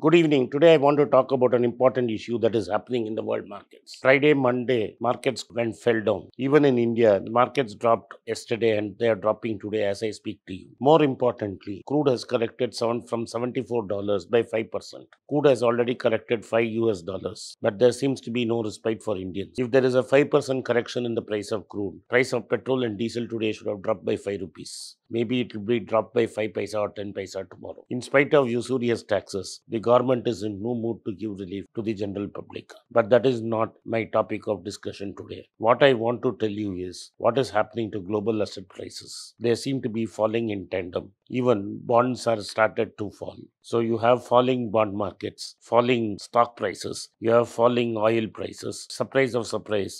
Good evening. Today I want to talk about an important issue that is happening in the world markets. Friday, Monday, markets went fell down. Even in India, the markets dropped yesterday and they are dropping today as I speak to you. More importantly, crude has corrected from $74 by 5%. Crude has already corrected 5 US dollars, but there seems to be no respite for Indians. If there is a 5% correction in the price of crude, price of petrol and diesel today should have dropped by 5 rupees. Maybe it will be dropped by 5 paisa or 10 paisa tomorrow. In spite of usurious taxes, the government is in no mood to give relief to the general public. But that is not my topic of discussion today. What I want to tell you is what is happening to global asset prices. They seem to be falling in tandem. Even bonds are started to fall. So you have falling bond markets, falling stock prices, you have falling oil prices. Surprise of surprise,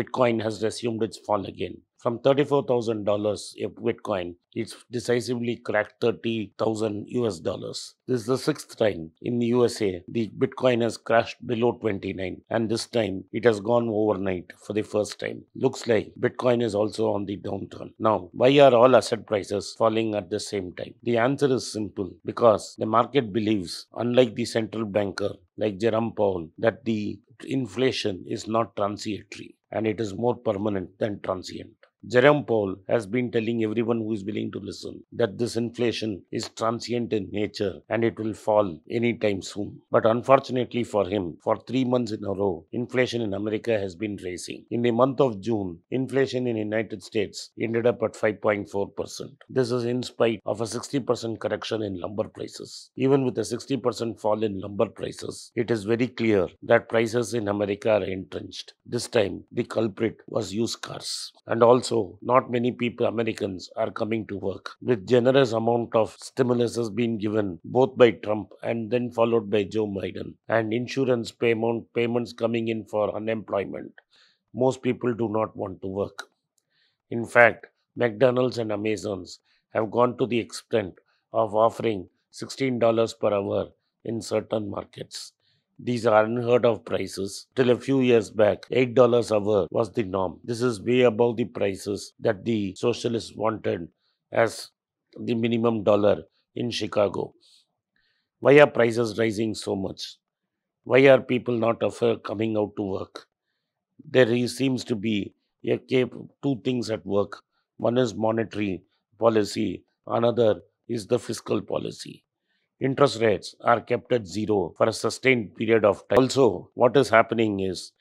Bitcoin has resumed its fall again from $34,000 a Bitcoin, it's decisively cracked 30,000 US dollars. This is the sixth time in the USA the Bitcoin has crashed below 29 and this time it has gone overnight for the first time. Looks like Bitcoin is also on the downturn. Now, why are all asset prices falling at the same time? The answer is simple because the market believes, unlike the central banker like Jerome Powell, that the inflation is not transitory and it is more permanent than transient. Jerome Powell has been telling everyone who is willing to listen that this inflation is transient in nature and it will fall anytime soon. But unfortunately for him, for three months in a row, inflation in America has been rising. In the month of June, inflation in the United States ended up at 5.4%. This is in spite of a 60% correction in lumber prices. Even with a 60% fall in lumber prices, it is very clear that prices in America are entrenched. This time, the culprit was used cars and also so, not many people, Americans, are coming to work. With generous amount of stimulus has been given both by Trump and then followed by Joe Biden, and insurance payment payments coming in for unemployment. Most people do not want to work. In fact, McDonald's and Amazons have gone to the extent of offering $16 per hour in certain markets. These are unheard of prices. Till a few years back, $8 an hour was the norm. This is way above the prices that the socialists wanted as the minimum dollar in Chicago. Why are prices rising so much? Why are people not coming out to work? There seems to be a, two things at work. One is monetary policy, another is the fiscal policy interest rates are kept at zero for a sustained period of time. Also, what is happening is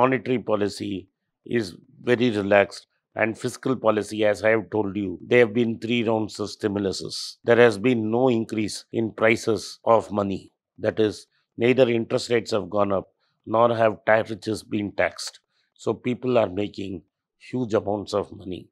monetary policy is very relaxed and fiscal policy, as I have told you, there have been three rounds of stimuluses. There has been no increase in prices of money. That is, neither interest rates have gone up nor have taxes been taxed. So people are making huge amounts of money.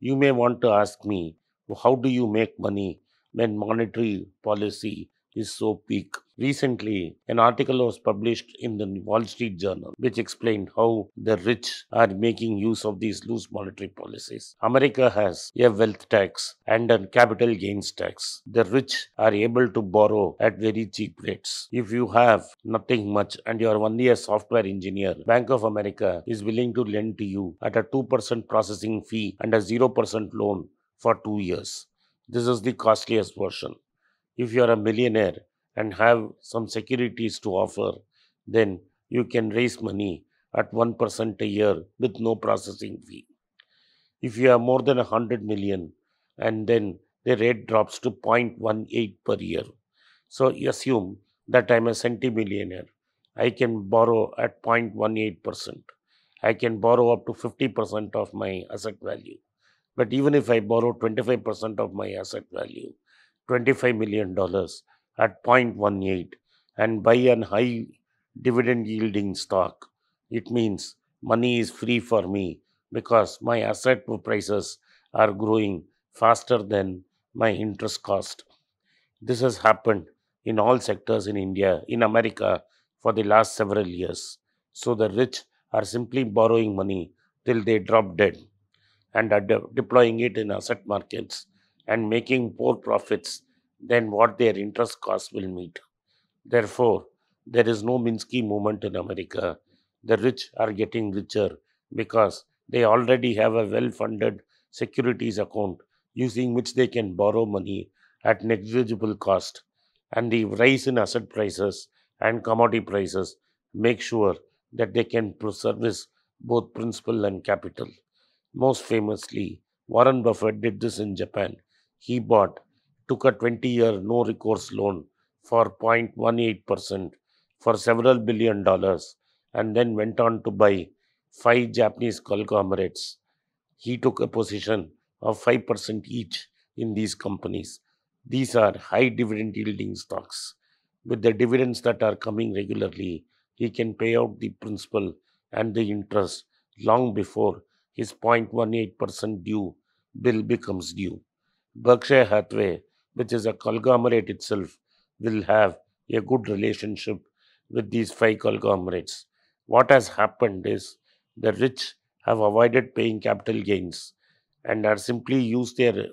You may want to ask me, how do you make money when monetary policy is so peak. Recently, an article was published in the Wall Street Journal which explained how the rich are making use of these loose monetary policies. America has a wealth tax and a capital gains tax. The rich are able to borrow at very cheap rates. If you have nothing much and you are only a software engineer, Bank of America is willing to lend to you at a 2% processing fee and a 0% loan for two years. This is the costliest version. If you are a millionaire and have some securities to offer, then you can raise money at 1% a year with no processing fee. If you have more than 100 million, and then the rate drops to 0.18 per year. So you assume that I'm a centimillionaire. I can borrow at 0.18%. I can borrow up to 50% of my asset value. But even if I borrow 25% of my asset value, $25 million at 0.18, and buy an high dividend yielding stock, it means money is free for me because my asset prices are growing faster than my interest cost. This has happened in all sectors in India, in America, for the last several years. So the rich are simply borrowing money till they drop dead and are de deploying it in asset markets and making poor profits than what their interest costs will meet. Therefore, there is no Minsky movement in America. The rich are getting richer because they already have a well funded securities account using which they can borrow money at negligible cost. And the rise in asset prices and commodity prices make sure that they can service both principal and capital. Most famously, Warren Buffett did this in Japan. He bought, took a 20 year no recourse loan for 0.18% for several billion dollars and then went on to buy five Japanese conglomerates. He took a position of 5% each in these companies. These are high dividend yielding stocks. With the dividends that are coming regularly, he can pay out the principal and the interest long before his 0.18% due bill becomes due. Berkshire Hathaway, which is a conglomerate itself, will have a good relationship with these five conglomerates. What has happened is the rich have avoided paying capital gains and are simply used their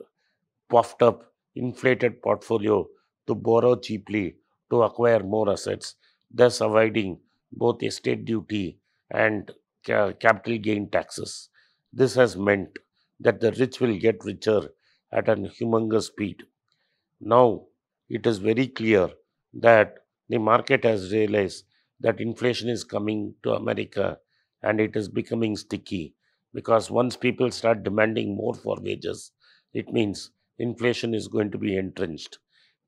puffed up, inflated portfolio to borrow cheaply to acquire more assets, thus avoiding both estate duty and capital gain taxes. This has meant that the rich will get richer at an humongous speed. Now, it is very clear that the market has realized that inflation is coming to America and it is becoming sticky because once people start demanding more for wages, it means inflation is going to be entrenched.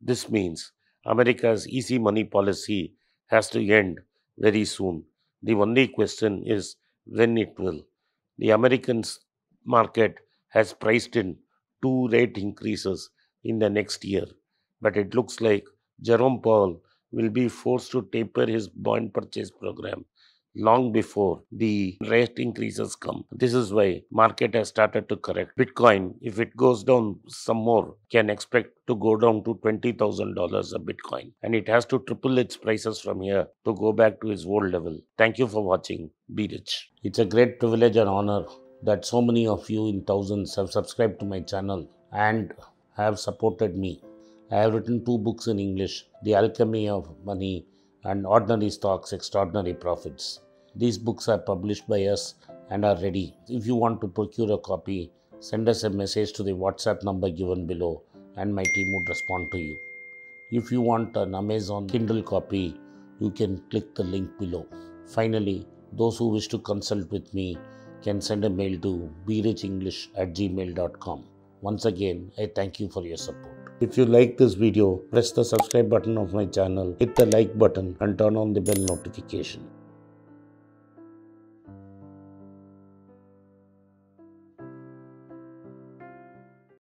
This means America's easy money policy has to end very soon. The only question is when it will. The American market has priced in two rate increases in the next year, but it looks like Jerome Powell will be forced to taper his bond purchase program long before the rate increases come. This is why market has started to correct. Bitcoin, if it goes down some more, can expect to go down to $20,000 a Bitcoin. And it has to triple its prices from here to go back to its old level. Thank you for watching. Be rich. It's a great privilege and honor that so many of you in thousands have subscribed to my channel and have supported me. I have written two books in English The Alchemy of Money and Ordinary Stocks, Extraordinary Profits. These books are published by us and are ready. If you want to procure a copy, send us a message to the WhatsApp number given below and my team would respond to you. If you want an Amazon Kindle copy, you can click the link below. Finally, those who wish to consult with me can send a mail to bereachenglish at gmail.com. Once again, I thank you for your support. If you like this video, press the subscribe button of my channel, hit the like button and turn on the bell notification.